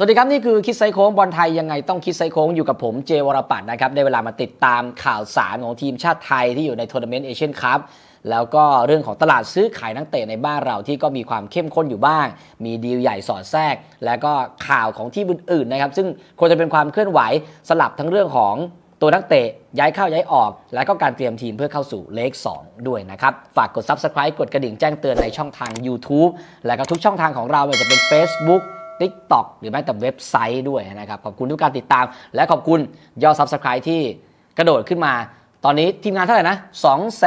สวัสดีครับ นี่คือคิดไซโค้งบอลไทยยังไงต้องคิดไซโค้งอยู่กับผมเจวรปัตนะครับได้เวลามาติดตามข่าวสารของทีมชาติไทยที่อยู่ในทัวร์นาเมนต์เอเชียนคัพแล้วก็เรื่องของตลาดซื้อขายนักเตะในบ้านเราที่ก็มีความเข้มข้นอยู่บ้าง มีดีลใหญ่สอดแทรก แล้วก็ข่าวของที่อื่นๆนะครับ ซึ่งควรจะเป็นความเคลื่อนไหวสลับทั้งเรื่องของตัวนักเตะย้ายเข้าย้ายออก และก็การเตรียมทีมเพื่อเข้าสู่เลข2ด้วยนะครับฝากกด Subscribe กดกระดิ่งแจ้งเตือนในช่องทาง YouTube และก็ทุกช่องทางของเราไม่ว่าจะเป็น Facebook Tik t o อกหรือแม้แต่เว็บไซต์ด้วยนะครับ ขอบคุณทุกการติดตามและขอบคุณยอดซับสไครต์ที่กระโดดขึ้นมา ตอนนี้ทีมงานเท่าไหร่นะ 2 7 5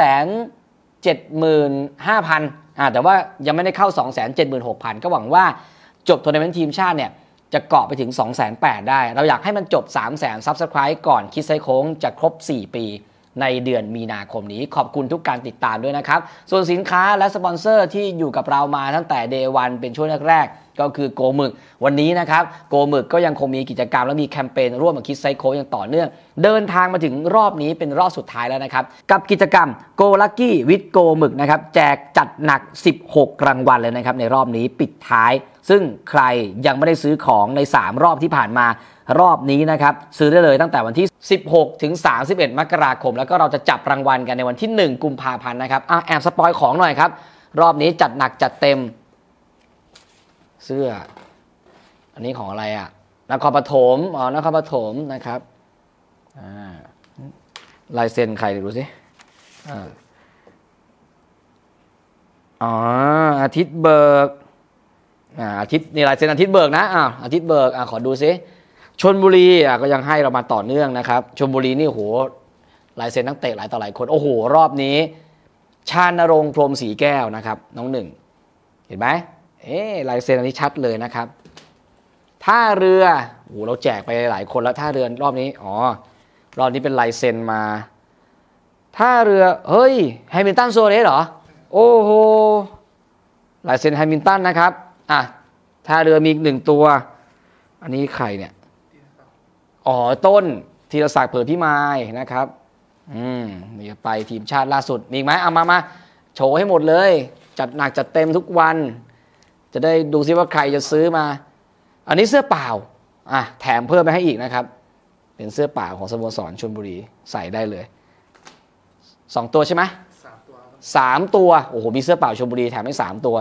0 0 0อ่าแต่ว่ายังไม่ได้เข้า 2 7 6 0 0 0ก็หวังว่าจบทัวร์นาเมนต์ทีมชาติเนี่ย จะเกาะไปถึง2 8 0 0 0ดได้ เราอยากให้มันจบ 3 0 0 0 0นซับสไครต์ก่อนคิดไซโค้ง จะครบ 4 ปีในเดือนมีนาคมนี้ขอบคุณทุกการติดตามด้วยนะครับ ส่วนสินค้าและสปอนเซอร์ที่อยู่กับเรามาตั้งแต่เดวันเป็นช่วงแรกก็คือโกมึก วันนี้นะครับ โกมึกก็ยังคงมีกิจกรรมและมีแคมเปญร่วมกับคิดไซโคอย่างต่อเนื่อง เดินทางมาถึงรอบนี้เป็นรอบสุดท้ายแล้วนะครับ กับกิจกรรมโกลักกี้วิดโกมึกนะครับแจกจัดหนัก 16 รางวัลเลยนะครับในรอบนี้ปิดท้าย ซึ่งใครยังไม่ได้ซื้อของใน3รอบที่ผ่านมารอบนี้นะครับ ซื้อได้เลยตั้งแต่วันที่ 16 ถึง 31 มกราคม แล้วก็เราจะจับรางวัลกันในวันที่ 1 กุมภาพันธ์นะครับอ่ะแอบสปอยของหน่อยครับ รอบนี้จัดหนักจัดเต็ม เสื้อ อันนี้ของอะไรอะ่ะนครปฐมอ๋อนครปฐมนะครับลายเซ็นใครดูสิออ๋ออาทิตย์เบิกอาทิตย์นี่ลายเซ็นอาทิตย์เบิกนะอ่าอาทิตย์เบิกอ่าขอดูซิชนบุรีอ่ะก็ยังให้เรามาต่อเนื่องนะครับชนบุรีนี่โหหลายเซนตั้งเตะหลายต่อหลายคน โอ้โห รอบนี้ ชาณรงพรมสีแก้วนะครับ น้องหนึ่ง เห็นไหมเอ๊ลายเซ็นอันนี้ชัดเลยนะครับท่าเรือโอ้เราแจกไปหลายคนแล้วท่าเรือรอบนี้ อ๋อรอบนี้เป็นลายเซ็นมาท่าเรือ เฮ้ยแฮมิลตันโซเรสเหรอ โอ้โหลายเซ็นแฮมิลตันนะครับอ่ะท่าเรือมีอีกหนึ่งตัว อันนี้ใครเนี่ยอ๋อต้นธีรศักดิ์เผยพิมายนะครับอืมมีไปทีมชาติล่าสุด มีไหมเอามามาโชว์ให้หมดเลยจัดหนักจัดเต็มทุกวัน จะได้ดูซิว่าใครจะซื้อมา อันนี้เสื้อเปล่า อ่ะแถมเพิ่มไปให้อีกนะครับ เป็นเสื้อเปล่าของสโมสรชลบุรีใส่ได้เลยสองตัวใช่ไหมสามตัว โอ้โห มีเสื้อเปล่าชลบุรีแถมให้สามตัว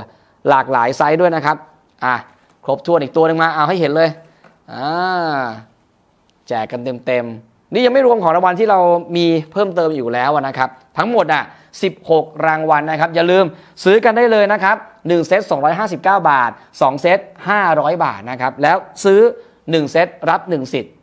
หลากหลายไซส์ด้วยนะครับ อ่ะครบทั่วอีกตัวหนึ่งมา เอาให้เห็นเลยอ่าแจกกันเต็มๆ นี่ยังไม่รวมของรางวัลที่เรามีเพิ่มเติมอยู่แล้วนะครับ ทั้งหมดอ่ะ 16 รางวัลนนะครับ อย่าลืมซื้อกันได้เลยนะครับ 1 เซต 259 บาท 2 เซต 500 บาทนะครับ แล้วซื้อ 1 เซตรับ 1 สิทธิ์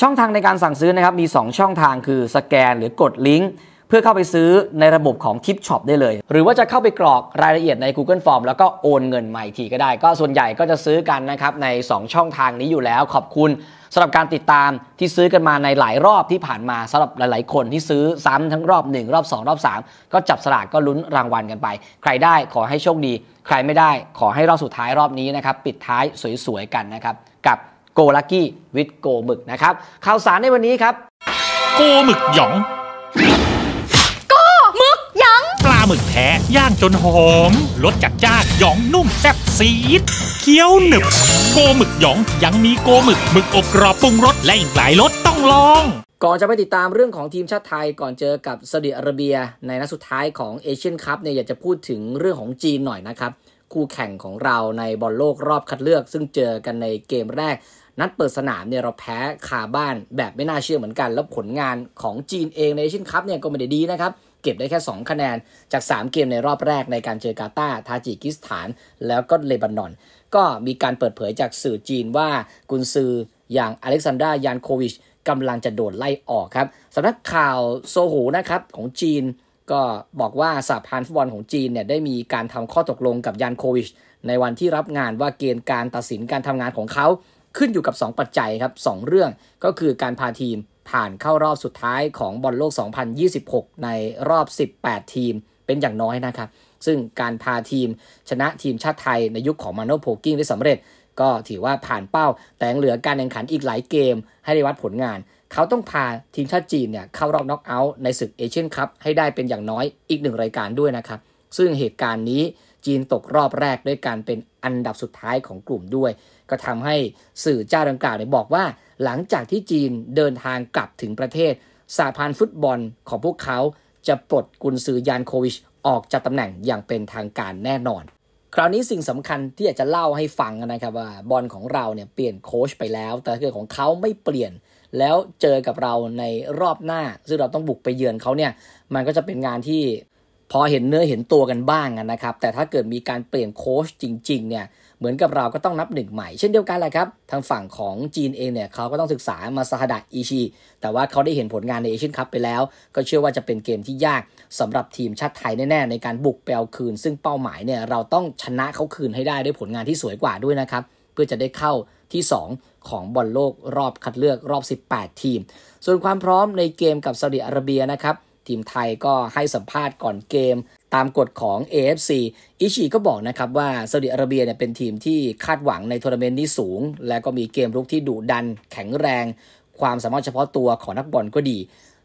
ช่องทางในการสั่งซื้อนะครับ มี 2 ช่องทางคือสแกนหรือกดลิงก์เพื่อเข้าไปซื้อในระบบของทิปช็อปได้เลย หรือว่าจะเข้าไปกรอกรายละเอียดใน Google Form แล้วก็โอนเงินมหม่ทีก็ได้ ก็ส่วนใหญ่ก็จะซื้อกันนะครับ ใน 2 ช่องทางนี้อยู่แล้ว ขอบคุณสำหรับการติดตามที่ซื้อกันมาในหลายรอบที่ผ่านมาสำหรับหลายๆคนที่ซื้อ ซ้ำทั้งรอบ 1 รอบ 2 รอบ 3 ก็จับสลากก็ลุ้นรางวัลกันไป ใครได้ขอให้โชคดี ใครไม่ได้ ขอให้รอบสุดท้ายรอบนี้นะครับปิดท้ายสวยๆกันนะครับ กับโกลักกี้วิดโกหมึกนะครับข่าวสารในวันนี้ครับ โกหมึกหยองหมึกแท้ย่างจนหอมรสจัดจ้านหยองนุ่มแซ่บซีดเคี้ยวหนึบโกหมึกหยอง ยังมีโกหมึกหมึกอบกรอบปรุงรสและอีกหลายรสต้องลองก่อนจะไปติดตามเรื่องของทีมชาติไทยก่อนเจอกับซาอุดิอาระเบีย ในนัดสุดท้ายของเอเชียนคัพเนี่ยอยากจะพูดถึงเรื่องของจีนหน่อยนะครับ คู่แข่งของเราในบอลโลกรอบคัดเลือก ซึ่งเจอกันในเกมแรกนัดเปิดสนามเนี่ยเราแพ้คาบ้านแบบไม่น่าเชื่อเหมือนกันแล้วผลงานของจีนเอง ในเอเชียนคัพเนี่ยก็ไม่ได้ดีนะครับเก็บได้แค่ 2 คะแนนจาก 3 เกม ในรอบแรกในการเจอกาตาทาจิกิสถาน แล้วก็เลบานอน ก็มีการเปิดเผยจากสื่อจีนว่ากุนซืออย่างอเล็กซานดรายานโควิชกำลังจะโดนไล่ออกครับสำนักข่าวโซหูนะครับ ของจีน ก็บอกว่าสาพันธ์ฟุตบอลของจีนเนี่ย ได้มีการทำข้อตกลงกับยานโควิชในวันที่รับงานว่าเกณฑ์การตัดสินการทำงานของเขาขึ้นอยู่กับ 2 ปัจจัยครับ 2 เรื่องก็คือการพาทีมผ่านเข้ารอบสุดท้ายของบอลโลก 2026 ในรอบ 18 ทีมเป็นอย่างน้อยนะครับ ซึ่งการพาทีมชนะทีมชาติไทยในยุคขของมาโนโพกิ้งได้สำเร็จ ก็ถือว่าผ่านเป้า แต่งเหลือการแข่งขันอีกหลายเกมให้ได้วัดผลงาน เขาต้องพาทีมชาติจีนเนี่ยเข้ารอบน็อกเอาท์ในศึกเอเชียนคัพให้ได้เป็นอย่างน้อยอีกหนึ่งรายการด้วยนะครับ ซึ่งเหตุการณ์นี้จีนตกรอบแรกด้วยการเป็นอันดับสุดท้ายของกลุ่มด้วยก็ทำให้สื่อเจ้าดังกล่าวเนี่ยบอกว่า หลังจากที่จีนเดินทางกลับถึงประเทศ สาพันฟุตบอล ของพวกเขาจะปลดกุนซือยานโควิชออกจากตำแหน่งอย่างเป็นทางการแน่นอน คราวนี้สิ่งสำคัญที่อยากจะเล่าให้ฟังนะครับว่าบอลของเราเนี่ยเปลี่ยนโค้ชไปแล้ว แต่เรื่องของเขาไม่เปลี่ยนแล้วเจอกับเราในรอบหน้า ซึ่งเราต้องบุกไปเยือนเขาเนี่ยมันก็จะเป็นงานที่พอเห็นเนื้อเห็นตัวกันบ้างนะครับ แต่ถ้าเกิดมีการเปลี่ยนโค้ชจริงๆเนี่ยเหมือนกับเราก็ต้องนับหนึ่งใหม่เช่นเดียวกันแหละครับทางฝั่งของจีนเองเนี่ยเขาก็ต้องศึกษามาซาฮดะอิชิแต่ว่าเขาได้เห็นผลงานในเอเชียนคัพไปแล้ว ก็เชื่อว่าจะเป็นเกมที่ยากสำหรับทีมชาติไทยแน่ ๆ ในการบุกเปลาคืน ซึ่งเป้าหมายเนี่ยเราต้องชนะเขาคืนให้ได้ ด้วยผลงานที่สวยกว่าด้วยนะครับ เพื่อจะได้เข้าที่ 2 ของบอลโลกรอบคัดเลือกรอบ 18 ทีม ส่วนความพร้อมในเกมกับซาอุดิอาระเบียนะครับทีมไทยก็ให้สัมภาษณ์ก่อนเกมตามกฎของ AFC อิชิ ก็บอกนะครับว่าซาอุดิอาระเบียเนี่ยเป็นทีมที่คาดหวังในทัวร์นาเมนต์นี้สูง และก็มีเกมรุกที่ดุดันแข็งแรง ความสามารถเฉพาะตัวของนักบอลก็ดี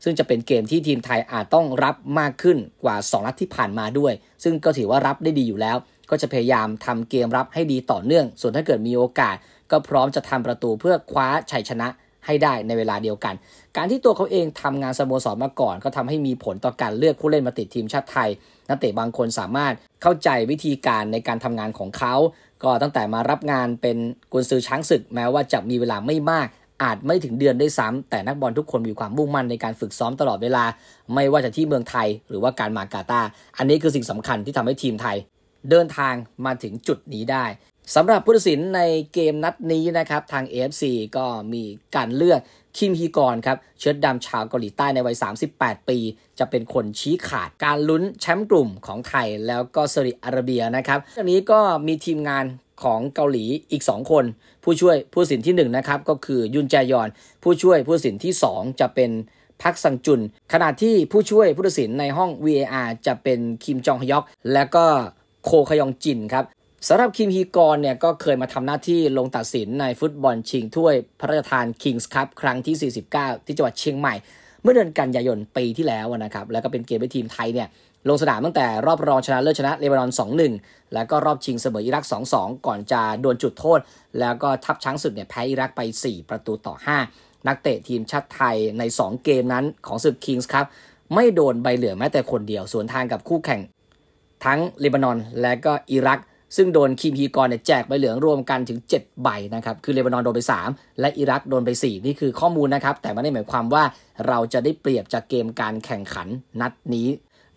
ซึ่งจะเป็นเกมที่ทีมไทยอาจต้องรับมากขึ้นกว่า2นัดที่ผ่านมาด้วย ซึ่งก็ถือว่ารับได้ดีอยู่แล้ว ก็จะพยายามทำเกมรับให้ดีต่อเนื่อง ส่วนถ้าเกิดมีโอกาส ก็พร้อมจะทำประตูเพื่อคว้าชัยชนะให้ได้ในเวลาเดียวกัน การที่ตัวเขาเองทำงานสโมสรมาก่อน ก็ทำให้มีผลต่อการเลือกผู้เล่นมาติดทีมชาติไทย นักเตะบางคนสามารถเข้าใจวิธีการในการทำงานของเขา ก็ตั้งแต่มารับงานเป็นกุนซือช้างศึกแม้ว่าจะมีเวลาไม่มาก อาจไม่ถึงเดือนได้ซ้ำ แต่นักบอลทุกคนมีความมุ่งมั่นในการฝึกซ้อมตลอดเวลา ไม่ว่าจะที่เมืองไทยหรือว่าการมากาตา อันนี้คือสิ่งสำคัญที่ทำให้ทีมไทย เดินทางมาถึงจุดนี้ได้สำหรับผู้ตัดสินในเกมนัดนี้นะครับ ทาง AFC ก็มีการเลือกคิมฮีกอนครับเชิดดำชาวเกาหลีใต้ในวัย 38 ปี จะเป็นคนชี้ขาดการลุ้นแชมป์กลุ่มของไทยแล้วก็สหรัฐิอาระเบียนะครับทีนี้ก็มีทีมงานของเกาหลีอีก 2 คน ผู้ช่วยผู้สินที่1นะครับก็คือยุนแจยอน ผู้ช่วยผู้สินที่ 2 จะเป็นพักสังจุนขณะที่ผู้ช่วยผู้ตัดสินในห้อง VAR จะเป็นคิมจองฮยอกและก็โคขยองจินครับสำหรับคิมฮีกอนเนี่ยก็เคยมาทำหน้าที่ลงตัดสินในฟุตบอลชิงถ้วยพระราชทานคิงส์คั p ครั้งที่ 49 ที่จังหวัดเชียงใหม่เมื่อเดือนกันยายนปีที่แล้วนะครับ แล้วก็เป็นเกมที่ทีมไทยเนี่ย ลงสนามตั้งแต่รอบรองชนะเลิศชนะเลบานอน2-1 แล้วก็รอบชิงเสมออิรัก 2-2 ก่อนจะดวลจุดโทษ แล้วก็ทับช้างศึกเนี่ยแพ้อิรักไป 4 ประตูต่อ 5 นักเตะทีมชาติไทยใน 2 เกมนั้นของศึกคิงส์ครับไม่โดนใบเหลืองแม้แต่คนเดียวสวนทางกับคู่แข่ง ทั้งเลบานอนและก็อิรักซึ่งโดนคีมฮีกรเนี่ยแจกใบเหลืองรวมกันถึง 7 ใบนะครับ คือเลบานอนโดนไป 3 และอิรักโดนไป 4 นี่คือข้อมูลนะครับ แต่ไม่ได้หมายความว่าเราจะได้เปรียบจากเกมการแข่งขันนัดนี้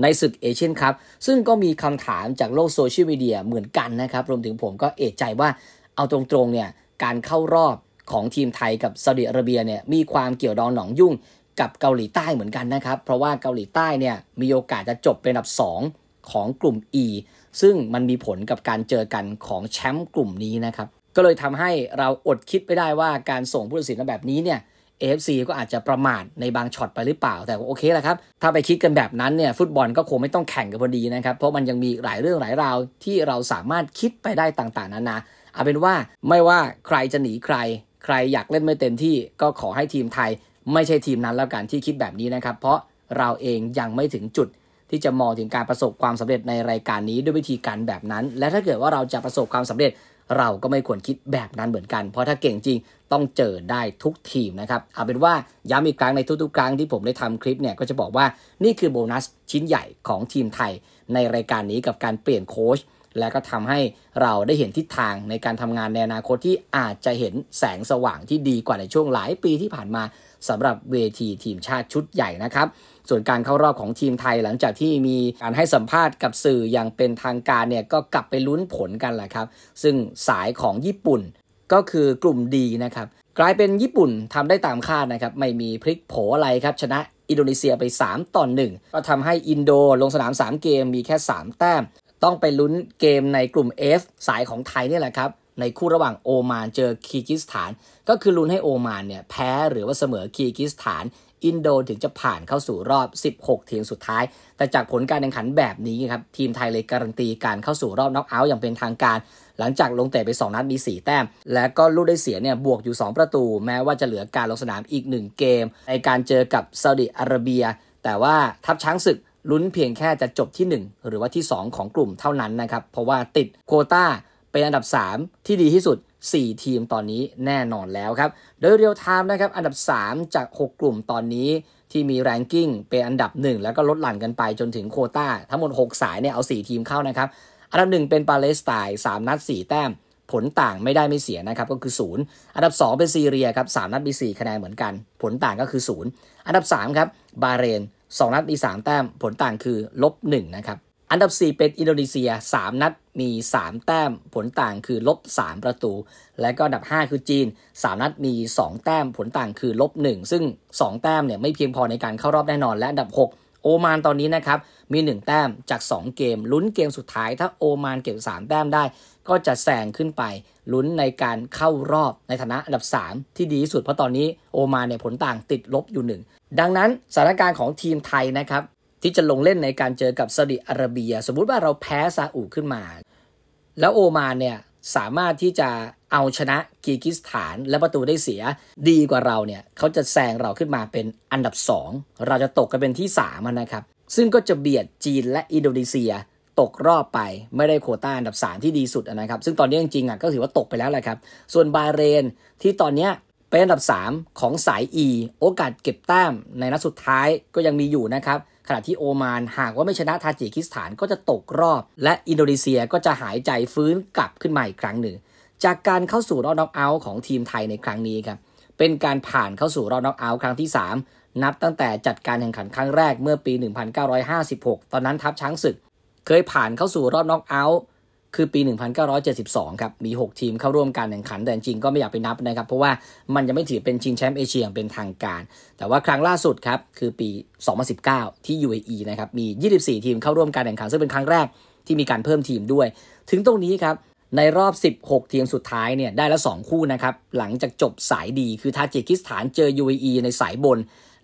ในศึกเอเชียนครับซึ่งก็มีคำถามจากโลกโซเชียลมีเดียเหมือนกันนะครับ รวมถึงผมก็เอะใจว่าเอาตรงๆเนี่ย การเข้ารอบของทีมไทยกับซาอุดิอาระเบียเนี่ยมีความเกี่ยวดองหนองยุ่ง กับเกาหลีใต้เหมือนกันนะครับเพราะว่าเกาหลีใต้เนี่ยมีโอกาสจะจบเป็นอันดับ2ของกลุ่ม E ซึ่งมันมีผลกับการเจอกันของแชมป์กลุ่มนี้นะครับ ก็เลยทำให้เราอดคิดไม่ได้ว่าการส่งผู้ตัดสินแบบนี้เนี่ยเอฟซีก็อาจจะประมาทในบางช็อตไปหรือเปล่าแต่โอเคแหละครับ ถ้าไปคิดกันแบบนั้นเนี่ยฟุตบอลก็คงไม่ต้องแข่งกันพอดีนะครับ เพราะมันยังมีหลายเรื่องหลายราวที่เราสามารถคิดไปได้ต่างๆนานาเอาเป็นว่าไม่ว่าใครจะหนีใคร ใครอยากเล่นไม่เต็มที่ก็ขอให้ทีมไทย ไม่ใช่ทีมนั้นแล้วกันที่คิดแบบนี้นะครับเพราะเราเองยังไม่ถึงจุดที่จะมองถึงการประสบความสำเร็จในรายการนี้ด้วยวิธีการแบบนั้น และถ้าเกิดว่าเราจะประสบความสำเร็จ เราก็ไม่ควรคิดแบบนั้นเหมือนกัน เพราะถ้าเก่งจริง ต้องเจอได้ทุกทีมนะครับ เอาเป็นว่าย้ำอีกครั้งในทุกๆครั้งที่ผมได้ทำคลิปเนี่ยก็จะบอกว่านี่คือโบนัสชิ้นใหญ่ของทีมไทยในรายการนี้กับการเปลี่ยนโค้ชและก็ทำให้เราได้เห็นทิศทางในการทำงานในอนาคตที่อาจจะเห็นแสงสว่างที่ดีกว่าในช่วงหลายปีที่ผ่านมาสำหรับเวทีทีมชาติชุดใหญ่นะครับส่วนการเข้ารอบของทีมไทยหลังจากที่มีการให้สัมภาษณ์กับสื่อ อย่างเป็นทางการเนี่ยก็กลับไปลุ้นผลกันแหละครับซึ่งสายของญี่ปุ่นก็คือกลุ่มดีนะครับกลายเป็นญี่ปุ่นทำได้ตามคาดนะครับไม่มีพลิกโผอะไรครับ ชนะอินโดนีเซียไป 3ต่อ1ก็ทำให้อินโดลงสนาม 3 เกมมีแค่ 3 แต้ม ต้องไปลุ้นเกมในกลุ่ม F สายของไทยนี่แหละครับในคู่ระหว่างโอมานเจอคีกิสถาน ก็คือลุ้นให้โอมานเนี่ยแพ้หรือว่าเสมอคีกิสถานอินโดถึงจะผ่านเข้าสู่รอบ 16ทีมสุดท้าย แต่จากผลการแข่งขันแบบนี้ครับ ทีมไทยเลยการันตีการเข้าสู่รอบน็อกเอาท์อย่างเป็นทางการ หลังจากลงเตะไป 2 นัดมี 4 แต้ม และก็ลูกได้เสียเนี่ยบวกอยู่ 2 ประตู แม้ว่าจะเหลือการลงสนามอีก 1 เกม ในการเจอกับซาอุดิอาระเบีย แต่ว่าทัพช้างศึกลุ้นเพียงแค่จะจบที่ 1 หรือว่าที่ 2 ของกลุ่มเท่านั้นนะครับ เพราะว่าติดโคตาเป็นอันดับ3 ที่ดีที่สุด4 ทีมตอนนี้แน่นอนแล้วครับโดยเรียลไทม์นะครับ อันดับ 3 จาก 6 กลุ่มตอนนี้ที่มีแรงกิ้งเป็นอันดับ 1 แล้วก็ลดหลั่นกันไป จนถึงโคตาทั้งหมด 6 สายเนี่ย เอา 4 ทีมเข้านะครับ อันดับ 1 เป็นปาเลสไตน์3 นัด 4แต้มผลต่างไม่ได้ไม่เสียนะครับ ก็คือ 0 อันดับ 2 เป็นซีเรียครับ 3 นัดมี 4คะแนนเหมือนกันผลต่างก็คือ0อันดับ3ครับบาเรน2 นัดมี3แต้มผลต่างคือลบ1นะครับอันดับ 4 เป็นอินโดนีเซีย 3 นัดมี 3 แต้มผลต่างคือลบ 3 ประตู และก็ัดับ 5 คือจีน3นัดมี 2 แต้มผลต่างคือลบ 1 ซึ่ง 2 แต้มเนี่ยไม่เพียงพอในการเข้ารอบแน่นอน และดับ 6 โอมานตอนนี้นะครับ มี 1 แต้มจาก 2 เกมลุ้นเกมสุดท้ายถ้าโอมานเก็บ3แต้มได้ ก็จะแซงขึ้นไปลุ้นในการเข้ารอบในฐานะอันดับ 3 ที่ดีที่สุดเพราะตอนนี้โอมานเนี่ยผลต่างติดลบอยู่ 1 ดังนั้นสถานการณ์ของทีมไทยนะครับที่จะลงเล่นในการเจอกับซาอุดิอาระเบีย สมมุติว่าเราแพ้ซาอุขึ้นมา แล้วโอมานเนี่ยสามารถที่จะเอาชนะกีกิสถาน และประตูได้เสีย ดีกว่าเราเนี่ยเขาจะแซงเราขึ้นมาเป็นอันดับ 2 เราจะตกกันเป็นที่3นะครับ ซึ่งก็จะเบียดจีนและอินโดนีเซียตกรอบไปไม่ได้โคต้าอันดับ3ที่ดีสุดนะครับ ซึ่งตอนนี้จริงๆอ่ะก็ถือว่าตกไปแล้วแหละครับ ส่วนบาเรนที่ตอนนี้เป็นอันดับ 3 ของสาย E โอกาสเก็บแต้มในนัดสุดท้ายก็ยังมีอยู่นะครับขณะที่โอมานหากว่าไม่ชนะทาจิกิสถานก็จะตกรอบ และอินโดนีเซียก็จะหายใจฟื้นกลับขึ้นมาอีกครั้งหนึ่งจากการเข้าสู่รอบน็อกเอาท์ของทีมไทยในครั้งนี้ครับเป็นการผ่านเข้าสู่รอบน็อกเอาท์ครั้งที่ 3 นับตั้งแต่จัดการแข่งขันครั้งแรกเมื่อปี 1956 ตอนนั้นทัพช้างศึก เคยผ่านเข้าสู่รอบน็อกเอาท์คือปี 1972 ครับ มี 6 ทีมเข้าร่วมการแข่งขัน แต่จริงก็ไม่อยากไปนับนะครับ เพราะว่ามันยังไม่ถือเป็นชิงแชมป์เอเชียอย่างเป็นทางการ แต่ว่าครั้งล่าสุดครับคือปี 2019 ที่ UAE นะครับ มี 24 ทีมเข้าร่วมการแข่งขันซึ่งเป็นครั้งแรกที่มีการเพิ่มทีมด้วย ถึงตรงนี้ครับในรอบ 16 ทีมสุดท้ายเนี่ย ได้ละ2คู่นะครับหลังจากจบสายดีคือทาจิกิสถานเจอ UAE ในสายบน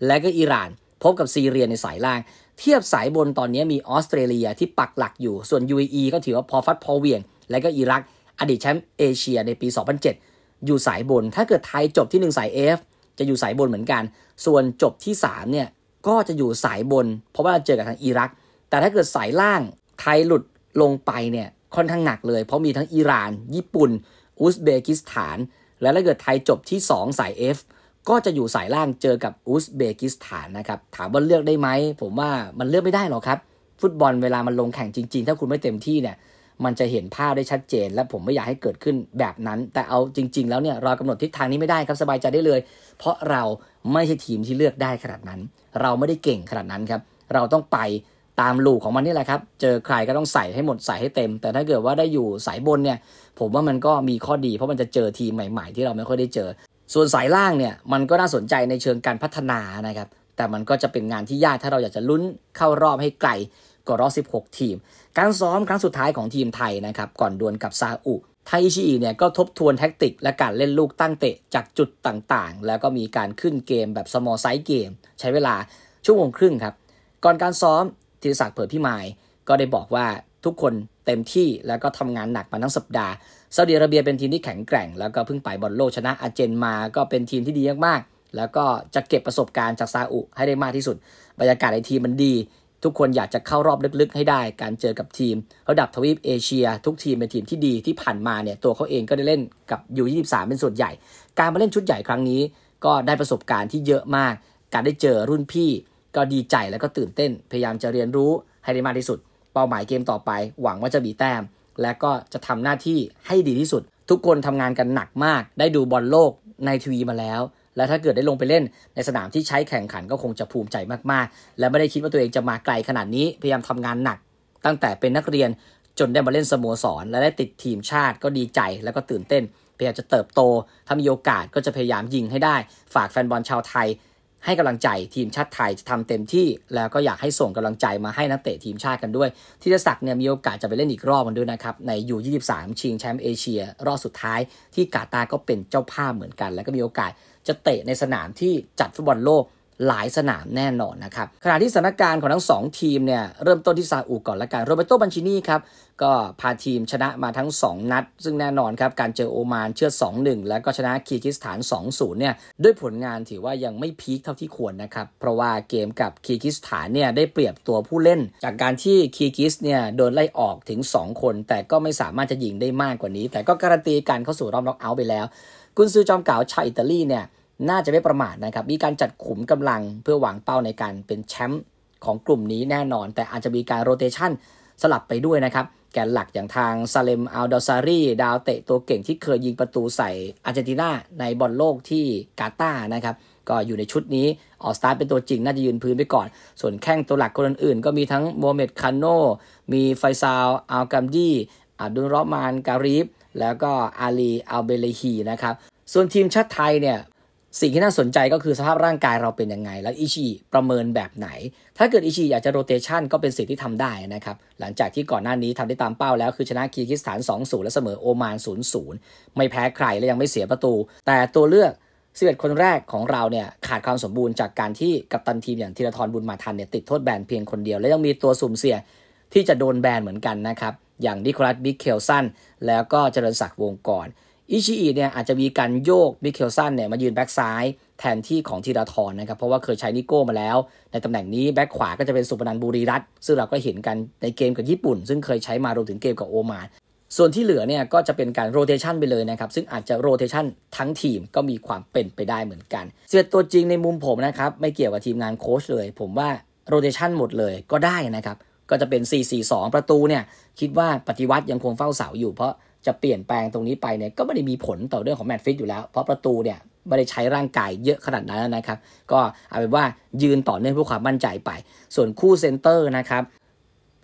และก็อิหร่านพบกับซีเรียในสายล่างเทียบสายบนตอนนี้มีออสเตรเลียที่ปักหลักอยู่ ส่วน UAE ก็ถือว่าพอฟัดพอเวียง และก็อิรัก อดีตแชมป์เอเชียในปี 2007 อยู่สายบน ถ้าเกิดไทยจบที่ 1 สาย F จะอยู่สายบนเหมือนกัน ส่วนจบที่3เนี่ยก็จะอยู่สายบน เพราะว่าเจอกับทางอิรัก แต่ถ้าเกิดสายล่างไทยหลุดลงไปเนี่ยค่อนข้างหนักเลย เพราะมีทั้งอิหร่าน ญี่ปุ่น อุซเบกิสถาน และถ้าเกิดไทยจบที่2สาย F ก็จะอยู่สายล่างเจอกับอุซเบกิสถานนะครับ ถามว่าเลือกได้ไหม ผมว่ามันเลือกไม่ได้หรอกครับ ฟุตบอลเวลามันลงแข่งจริง ๆ ถ้าคุณไม่เต็มที่เนี่ยมันจะเห็นภาพได้ชัดเจน และผมไม่อยากให้เกิดขึ้นแบบนั้น แต่เอาจริงๆ แล้วเนี่ยเรากำหนดทิศทางนี้ไม่ได้ครับสบายใจได้เลย เพราะเราไม่ใช่ทีมที่เลือกได้ขนาดนั้น เราไม่ได้เก่งขนาดนั้นครับเราต้องไปตามลูกของมันนี่แหละครับ เจอใครก็ต้องใส่ให้หมดใส่ให้เต็ม แต่ถ้าเกิดว่าได้อยู่สายบนเนี่ยผมว่ามันก็มีข้อดี เพราะมันจะเจอทีมใหม่ ๆ ที่เราไม่ค่อยได้เจอส่วนสายล่างเนี่ยมันก็น่าสนใจในเชิงการพัฒนานะครับ แต่มันก็จะเป็นงานที่ยากถ้าเราอยากจะลุ้นเข้ารอบให้ไกลก็รอบ16 ทีม การซ้อมครั้งสุดท้ายของทีมไทยนะครับ ก่อนดวลกับซาอุ ไทชีเนี่ยก็ทบทวนแท็กติกและการเล่นลูกตั้งเตะจากจุดต่าง ๆ แล้วก็มีการขึ้นเกมแบบสมอลไซส์เกม ใช้เวลาชั่วโมงครึ่งครับก่อนการซ้อมธีรศักดิ์เผยพิมาย ก็ได้บอกว่าทุกคนเต็มที่แล้วก็ทำงานหนักมาทั้งสัปดาห์ซาอุดิอาระเบียเป็นทีมที่แข็งแกร่งแล้วก็เพิ่งไปบอลโลกชนะอาเจนมาก็เป็นทีมที่ดีมากๆแล้วก็จะเก็บประสบการณ์จากซาอุให้ได้มากที่สุด บรรยากาศในทีมมันดี ทุกคนอยากจะเข้ารอบลึกๆให้ได้การเจอกับทีมระดับทวีปเอเชียทุกทีมเป็นทีมที่ดีที่ผ่านมาเนี่ยตัวเขาเองก็ได้เล่นกับยู23เป็นส่วนใหญ่ การมาเล่นชุดใหญ่ครั้งนี้ก็ได้ประสบการณ์ที่เยอะมาก การได้เจอรุ่นพี่ก็ดีใจแล้วก็ตื่นเต้น พยายามจะเรียนรู้ให้ได้มากที่สุดเป้าหมายเกมต่อไปหวังว่าจะมีแต้มและก็จะทำหน้าที่ให้ดีที่สุด ทุกคนทำงานกันหนักมาก ได้ดูบอลโลกในทีวีมาแล้ว และถ้าเกิดได้ลงไปเล่น ในสนามที่ใช้แข่งขันก็คงจะภูมิใจมากๆ และไม่ได้คิดว่าตัวเองจะมาไกลขนาดนี้ พยายามทำงานหนัก ตั้งแต่เป็นนักเรียนจนได้มาเล่นสโมสร และได้ติดทีมชาติก็ดีใจ แล้วก็ตื่นเต้น พยายามจะเติบโตถ้ามีโอกาสก็จะพยายามยิงให้ได้ฝากแฟนบอลชาวไทยให้กำลังใจทีมชาติไทย จะทำเต็มที่ แล้วก็อยากให้ส่งกำลังใจมาให้นักเตะทีมชาติกันด้วยทีรศักดิ์เนี่ยมีโอกาสจะไปเล่นอีกรอบมันด้วยนะครับในยู23ชิงแชมป์เอเชีย รอบสุดท้าย ที่กาตาร์ก็เป็นเจ้าภาพเหมือนกัน แล้วก็มีโอกาสจะเตะในสนามที่จัดฟุตบอลโลกหลายสนามแน่นอนนะครับขณะที่สถานการณ์ของทั้ง 2 ทีมเนี่ยเริ่มต้นที่ซาอุก่อนละกันโรเบโตบัญชินีครับ ก็พาทีมชนะมาทั้ง 2 นัด ซึ่งแน่นอนครับ การเจอโอมานเชื่อ 2-1 แล้วก็ชนะคีกิสถาน 2-0เนี่ยด้วยผลงานถือว่ายังไม่พีคเท่าที่ควรนะครับ เพราะว่าเกมกับคีกิสถานเนี่ยได้เปรียบตัวผู้เล่นจากการที่คีกิสเนี่ยโดนไล่ออกถึง2 คน แต่ก็ไม่สามารถจะยิงได้มากกว่านี้ แต่ก็การันตีการเข้าสู่รอบล็อกเอาท์ไปแล้วกุนซือจอมเก่าชาวอิตาลีเนี่ยน่าจะไม่ประมาทนะครับ มีการจัดขุมกำลังเพื่อหวังเป้าในการเป็นแชมป์ของกลุ่มนี้แน่นอน แต่อาจจะมีการโรเตชันสลับไปด้วยนะครับ แกนหลักอย่างทางซาเลม อัลดอซารีดาวเตะ ตัวเก่งที่เคยยิงประตูใส่อาร์เจนตินาในบอลโลกที่กาตาร์นะครับ ก็อยู่ในชุดนี้ ออกสตาร์เป็นตัวจริงน่าจะยืนพื้นไปก่อน ส่วนแข้งตัวหลักคนอื่นๆก็มีทั้งโมเมดคานโน มีไฟซาวอัลกัมดีอับดุลรอมานการีฟแล้วก็อาลี อัลเบเลฮีนะครับ ส่วนทีมชาติไทยเนี่ยสิ่งที่น่าสนใจก็คือสภาพร่างกายเราเป็นยังไง แล้วอิชิประเมินแบบไหน ถ้าเกิดอิชิอยากจะโรเตชันก็เป็นสิ่งที่ทำได้นะครับ หลังจากที่ก่อนหน้านี้ทำได้ตามเป้าแล้วคือชนะคีกิสถาน 2-0 และเสมอโอมาน0-0 ไม่แพ้ใครและยังไม่เสียประตู แต่ตัวเลือก11คนแรกของเราเนี่ย ขาดความสมบูรณ์จากการที่กัปตันทีมอย่างธีรทรบุญมาทันเนี่ยติดโทษแบนเพียงคนเดียวและยังมีตัวสุ่มเสี่ยงที่จะโดนแบนเหมือนกันนะครับอย่างดิโคลัสบิ๊กเคลสันแล้วก็เจริญศักดิ์วงก่อนอิชิอิเนี่ยอาจจะมีการโยกมิเคลสันเนี่ยมายืนแบ็กซ้ายแทนที่ของธีราธรนะครับเพราะว่าเคยใช้นิโก้มาแล้ว ในตำแหน่งนี้แบ็กขวาก็จะเป็นสุปนันบุรีรัตซึ่งเราก็เห็นกันในเกมกับญี่ปุ่น ซึ่งเคยใช้มารวมถึงเกมกับโอมานส่วนที่เหลือเนี่ยก็จะเป็นการโรเตชันไปเลยนะครับ ซึ่งอาจจะโรเตชันทั้งทีมก็มีความเป็นไปได้เหมือนกันเสียตัวจริงในมุมผมนะครับไม่เกี่ยวกับทีมงานโค้ชเลย ผมว่าโรเตชันหมดเลยก็ได้นะครับก็จะเป็น 4-4-2 ประตูเนี่ยคิดว่าปฏิวัติยังคงเฝ้าเสาอยู่เพราะจะเปลี่ยนแปลงตรงนี้ไปเนี่ยก็ไม่ได้มีผลต่อเรื่องของแมตฟิตอยู่แล้วเพราะประตูเนี่ยไม่ได้ใช้ร่างกายเยอะขนาดนั้นนะครับ ก็เอาเป็นว่ายืนต่อเนื่องเพื่อความมั่นใจไป ส่วนคู่เซนเตอร์นะครับ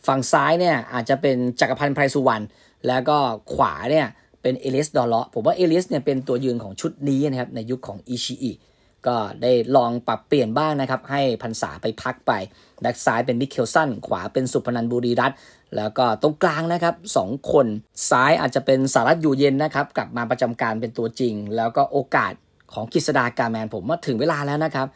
ฝั่งซ้ายเนี่ยอาจจะเป็นจักรพันธ์ไพรสุวรรณแล้วก็ขวาเนี่ยเป็นเอลิสดอลเลาะผมว่าเอลิสเนี่ยเป็นตัวยืนของชุดนี้นะครับในยุคขของอิชิอิก็ได้ลองปรับเปลี่ยนบ้างนะครับให้พันษาไปพักไปแบ็กซ้ายเป็นมิเคลสันขวาเป็นสุพนันบุรีรัตแล้วก็ตรงกลางนะครับ 2 คน ซ้ายอาจจะเป็นสารัตอยู่เย็นนะครับ กลับมาประจำการเป็นตัวจริง แล้วก็โอกาสของกิษดากาแมนผมว่าถึงเวลาแล้วนะครับ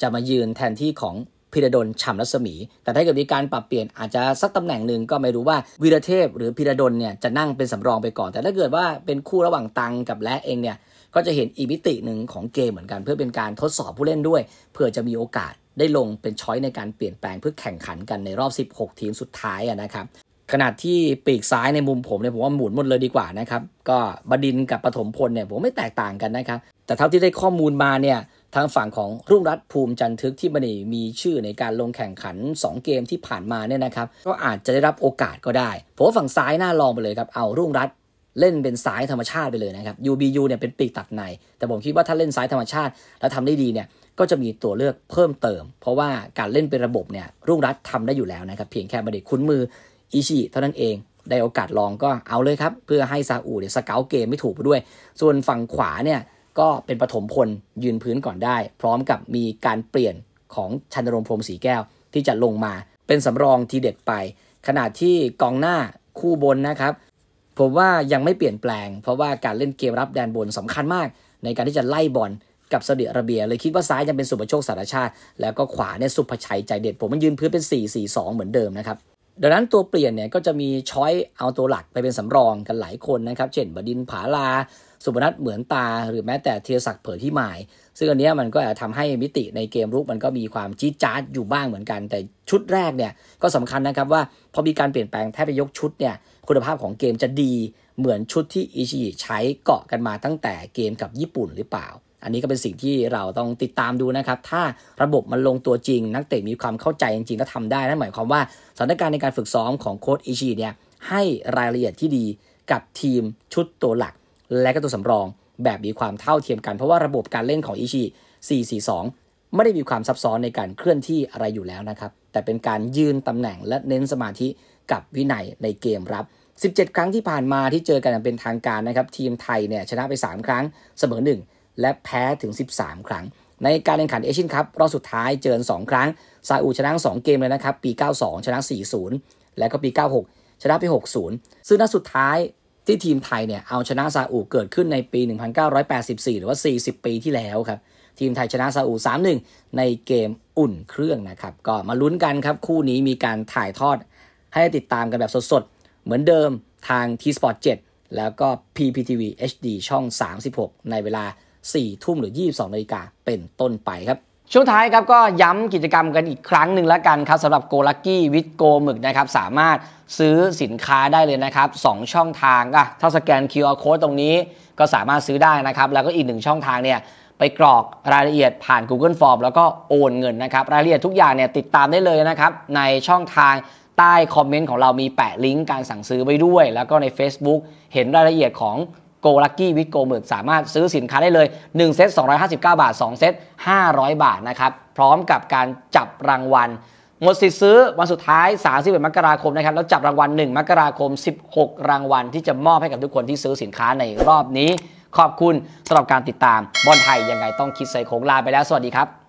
จะมายืนแทนที่ของพิรดลฉ่ำรัศมี แต่ถ้าเกิดมีการปรับเปลี่ยนอาจจะสักตำแหน่งหนึ่งก็ไม่รู้ว่าวีรเทพหรือพิรดลเนี่ยจะนั่งเป็นสำรองไปก่อน แต่ถ้าเกิดว่าเป็นคู่ระหว่างตังกับและเองเนี่ยก็จะเห็นอีมิติหนึ่งของเกมเหมือนกัน เพื่อเป็นการทดสอบผู้เล่นด้วยเผื่อจะมีโอกาสได้ลงเป็นช้อยในการเปลี่ยนแปลงเพื่อแข่งขันกันในรอบ 16 ทีมสุดท้ายนะครับขนาดที่ปีกซ้ายในมุมผมเนี่ยผมว่าหมุนหมดเลยดีกว่านะครับก็บดินกับปฐมพลเนี่ยผมไม่แตกต่างกันนะครับแต่เท่าที่ได้ข้อมูลมาเนี่ยทางฝั่งของรุ่งรัตภูมิจันทึกที่มันมีชื่อในการลงแข่งขัน 2 เกมที่ผ่านมาเนี่ยนะครับก็อาจจะได้รับโอกาสก็ได้ผมว่าฝั่งซ้ายน่าลองไปเลยครับเอารุ่งรัตเล่นเป็นสายธรรมชาติไปเลยนะครับ UBU เนี่ยเป็นปีกตัดใน แต่ผมคิดว่าถ้าเล่นสายธรรมชาติ แล้วทำได้ดีเนี่ยก็จะมีตัวเลือกเพิ่มเติม เพราะว่าการเล่นเป็นระบบเนี่ยรุ่งรัฐทำได้อยู่แล้วนะครับ เพียงแค่ไม่ได้คุ้นมืออิชิเท่านั้นเอง ได้โอกาสลองก็เอาเลยครับ เพื่อให้ซาอุเนี่ยสเกลเกมไม่ถูกไปด้วย ส่วนฝั่งขวาเนี่ยก็เป็นปฐมพลยืนพื้นก่อนได้ พร้อมกับมีการเปลี่ยนของชันรงพรมสีแก้วที่จะลงมา เป็นสำรองทีเด็ดไปขณะที่กองหน้าคู่บนนะครับ ผมว่ายังไม่เปลี่ยนแปลง เพราะว่าการเล่นเกมรับแดนบนสำคัญมาก ในการที่จะไล่บอลกับเสดียระเบีย เลยคิดว่าซ้ายยังเป็นสุภโชคสารชาติ แล้วก็ขวาเนี่ยสุภชัยใจเด็ด ผมมันยืนพื้นเป็น 4 4 2 เหมือนเดิมนะครับดังนั้นตัวเปลี่ยนเนี่ยก็จะมีช้อยเอาตัวหลักไปเป็นสำรองกันหลายคนนะครับเช่นบดินผาลาสุบนัทเหมือนตาหรือแม้แต่เทียศักดิ์เผยที่หมาย ซึ่งอันนี้มันก็จะทำให้มิติในเกมรุกมันก็มีความจี๊ดจ๊าดอยู่บ้างเหมือนกันแต่ชุดแรกเนี่ยก็สำคัญนะครับ ว่าพอมีการเปลี่ยนแปลงแทบจะยกชุดเนี่ยคุณภาพของเกมจะดีเหมือนชุดที่อิชิใช้เกาะกันมาตั้งแต่เกมกับญี่ปุ่นหรือเปล่าอันนี้ก็เป็นสิ่งที่เราต้องติดตามดูนะครับ ถ้าระบบมันลงตัวจริง นักเตะมีความเข้าใจจริงๆแลวทาได้ นั่นหมายความว่าสถานการณ์ในการฝึกซ้อมของโค้ชอิชิเนี่ยให้รายละเอียดที่ดีกับทีมชุดตัวหลักและก็ตัวสำรองแบบมีความเท่าเทียมกัน เพราะว่าระบบการเล่นของอิชิ442 ไม่ได้มีความซับซ้อนในการเคลื่อนที่อะไรอยู่แล้วนะครับ แต่เป็นการยืนตำแหน่งและเน้นสมาธิกับวินัยในเกมรับ17 ครั้งที่ผ่านมาที่เจอกันเป็นทางการนะครับทีมไทยเนี่ยชนะไป 3 ครั้งเสมอ1และแพ้ถึง 13 ครั้ง ในการแข่งขันเอเชียนคัพรอบสุดท้ายเจอสองครั้งซาอุชนะสองเกมเลยนะครับ ปี 92 ชนะ 40 และก็ปี 96 ชนะไป60 ซึ่งนัดสุดท้ายที่ทีมไทยเนี่ย เอาชนะซาอุเกิดขึ้นในปี 1984 หรือว่า 40 ปีที่แล้วครับ ทีมไทยชนะซาอุ3-1 ในเกมอุ่นเครื่องนะครับ ก็มาลุ้นกันครับ คู่นี้มีการถ่ายทอด ให้ติดตามกันแบบสดๆเหมือนเดิมทาง T-Sport 7 แล้วก็ PPTV HD ช่อง 36 ในเวลา4 ทุ่มหรือ 22นาฬิกา เป็นต้นไปครับ ช่วงท้ายครับก็ย้ำกิจกรรมกันอีกครั้งหนึ่งแล้วกันครับสำหรับโกลักกี้วิดโกหมึกนะครับ สามารถซื้อสินค้าได้เลยนะครับ 2 ช่องทางอะถ้าสแกน QR code ตรงนี้ ก็สามารถซื้อได้นะครับ แล้วก็อีกหนึ่งช่องทางเนี่ยไปกรอกรายละเอียดผ่าน Google Form แล้วก็โอนเงินนะครับ รายละเอียดทุกอย่างเนี่ยติดตามได้เลยนะครับในช่องทางใต้คอมเมนต์ของเรามีแปะลิงก์การสั่งซื้อไว้ด้วยแล้วก็ใน Facebook เห็นรายละเอียดของโกลักกี้วิทโกเมิร์กสามารถซื้อสินค้าได้เลย 1 เซต 259 บาท 2 เซต 500 บาทนะครับ พร้อมกับการจับรางวัลหมดสิทธิ์ซื้อวันสุดท้าย31มกราคมนะครับ แล้วจับรางวัล1มกราคม 16 รางวัล ที่จะมอบให้กับทุกคนที่ซื้อสินค้าในรอบนี้ ขอบคุณสำหรับการติดตามบอลไทยยังไงต้องคิดใส่โคงลาไปแล้วสวัสดีครับ